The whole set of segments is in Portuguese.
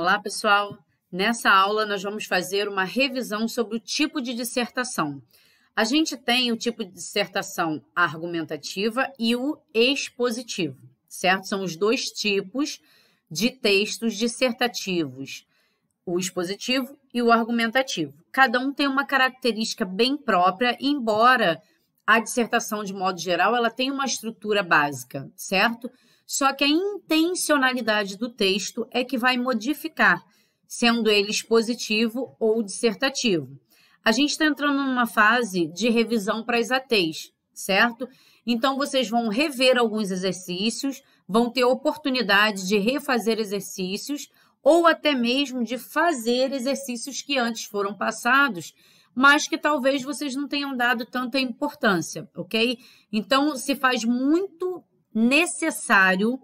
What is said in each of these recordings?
Olá, pessoal! Nessa aula, nós vamos fazer uma revisão sobre o tipo de dissertação. A gente tem o tipo de dissertação argumentativa e o expositivo, certo? São os dois tipos de textos dissertativos, o expositivo e o argumentativo. Cada um tem uma característica bem própria, embora a dissertação, de modo geral, ela tenha uma estrutura básica, certo? Certo? Só que a intencionalidade do texto é que vai modificar, sendo ele expositivo ou dissertativo. A gente está entrando numa fase de revisão para as ATs, certo? Então, vocês vão rever alguns exercícios, vão ter oportunidade de refazer exercícios ou até mesmo de fazer exercícios que antes foram passados, mas que talvez vocês não tenham dado tanta importância, ok? Então, se faz muito necessário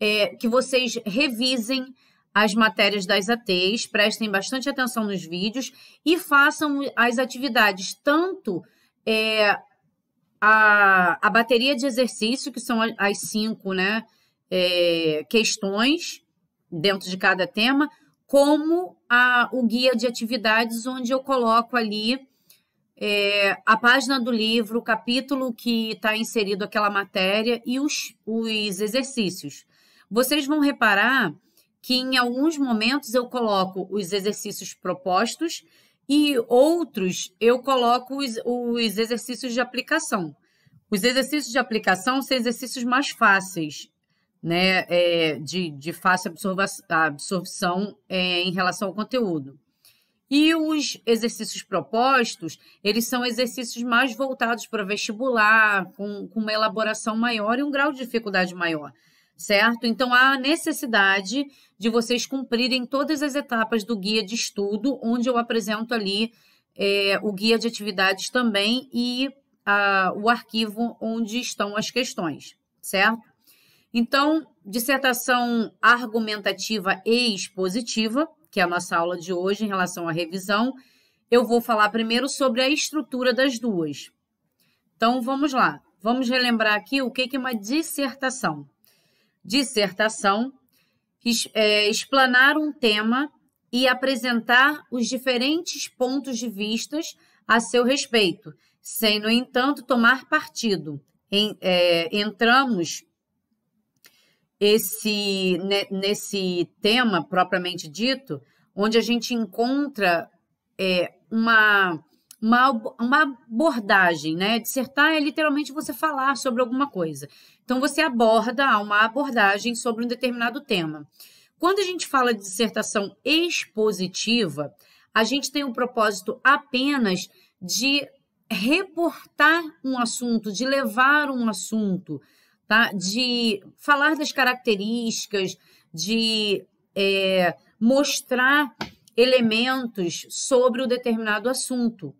é, que vocês revisem as matérias das ATs, prestem bastante atenção nos vídeos e façam as atividades, tanto é, a, a bateria de exercício, que são as cinco né, é, questões dentro de cada tema, como a, o guia de atividades, onde eu coloco ali é, a página do livro, o capítulo que está inserido aquela matéria e os, os exercícios. Vocês vão reparar que em alguns momentos eu coloco os exercícios propostos e outros eu coloco os, os exercícios de aplicação. Os exercícios de aplicação são exercícios mais fáceis, né, é, de, de fácil absorva, absorção é, em relação ao conteúdo. E os exercícios propostos, eles são exercícios mais voltados para vestibular, com, com uma elaboração maior e um grau de dificuldade maior, certo? Então, há necessidade de vocês cumprirem todas as etapas do guia de estudo, onde eu apresento ali é, o guia de atividades também e a, o arquivo onde estão as questões, certo? Então, dissertação argumentativa e expositiva, que é a nossa aula de hoje em relação à revisão, eu vou falar primeiro sobre a estrutura das duas. Então vamos lá, vamos relembrar aqui o que é uma dissertação. Dissertação é explanar um tema e apresentar os diferentes pontos de vistas a seu respeito, sem, no entanto, tomar partido. Em, é, entramos esse né, nesse tema propriamente dito, onde a gente encontra é, uma, uma, uma abordagem, né? Dissertar é literalmente você falar sobre alguma coisa. Então você aborda uma abordagem sobre um determinado tema. Quando a gente fala de dissertação expositiva, a gente tem o propósito apenas de reportar um assunto, de levar um assunto, tá? de falar das características, de é, mostrar elementos sobre o um determinado assunto.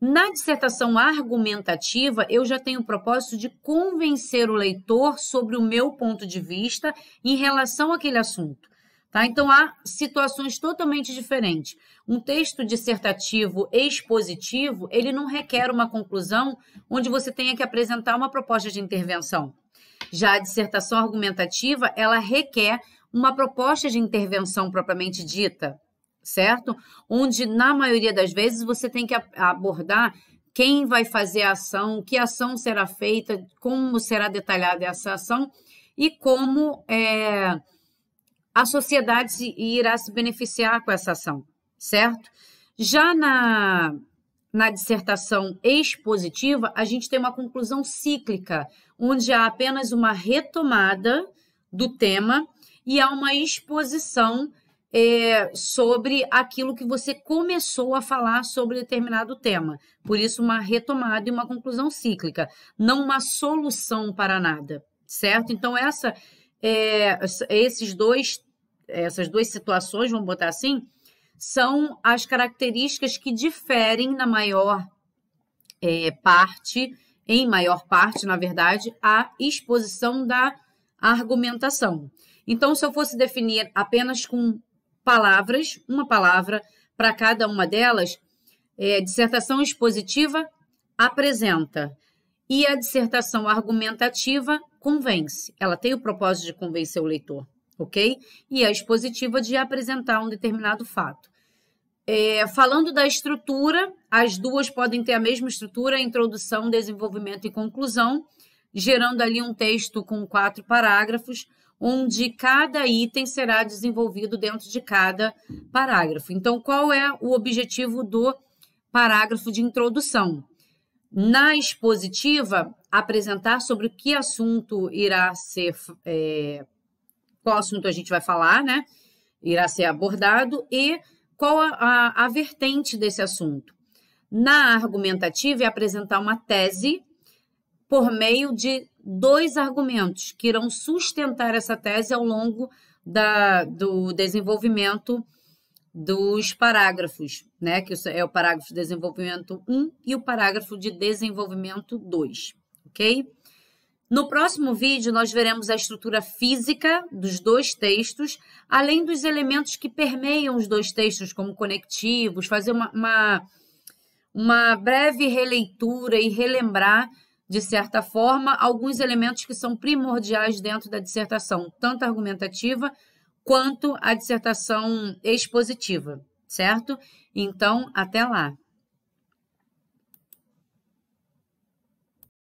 Na dissertação argumentativa, eu já tenho o propósito de convencer o leitor sobre o meu ponto de vista em relação àquele assunto. Tá? Então, há situações totalmente diferentes. Um texto dissertativo expositivo, ele não requer uma conclusão onde você tenha que apresentar uma proposta de intervenção. Já a dissertação argumentativa, ela requer uma proposta de intervenção propriamente dita, certo? Onde, na maioria das vezes, você tem que abordar quem vai fazer a ação, que ação será feita, como será detalhada essa ação e como... É, a sociedade irá se beneficiar com essa ação, certo? Já na, na dissertação expositiva, a gente tem uma conclusão cíclica, onde há apenas uma retomada do tema e há uma exposição é, sobre aquilo que você começou a falar sobre determinado tema. Por isso, uma retomada e uma conclusão cíclica, não uma solução para nada, certo? Então, essa, é, esses dois essas duas situações, vamos botar assim, são as características que diferem na maior é, parte, em maior parte, na verdade, a exposição da argumentação. Então, se eu fosse definir apenas com palavras, uma palavra para cada uma delas, é, dissertação expositiva apresenta e a dissertação argumentativa convence. Ela tem o propósito de convencer o leitor ok? E a expositiva de apresentar um determinado fato. É, falando da estrutura, as duas podem ter a mesma estrutura: introdução, desenvolvimento e conclusão, gerando ali um texto com quatro parágrafos, onde cada item será desenvolvido dentro de cada parágrafo. Então, qual é o objetivo do parágrafo de introdução? Na expositiva, apresentar sobre que assunto irá ser é, qual assunto a gente vai falar, né? Irá ser abordado e qual a, a, a vertente desse assunto. Na argumentativa é apresentar uma tese por meio de dois argumentos que irão sustentar essa tese ao longo da, do desenvolvimento dos parágrafos, né? Que é o parágrafo de desenvolvimento 1 e o parágrafo de desenvolvimento 2, ok? No próximo vídeo, nós veremos a estrutura física dos dois textos, além dos elementos que permeiam os dois textos, como conectivos, fazer uma, uma, uma breve releitura e relembrar, de certa forma, alguns elementos que são primordiais dentro da dissertação, tanto argumentativa quanto a dissertação expositiva, certo? Então, até lá!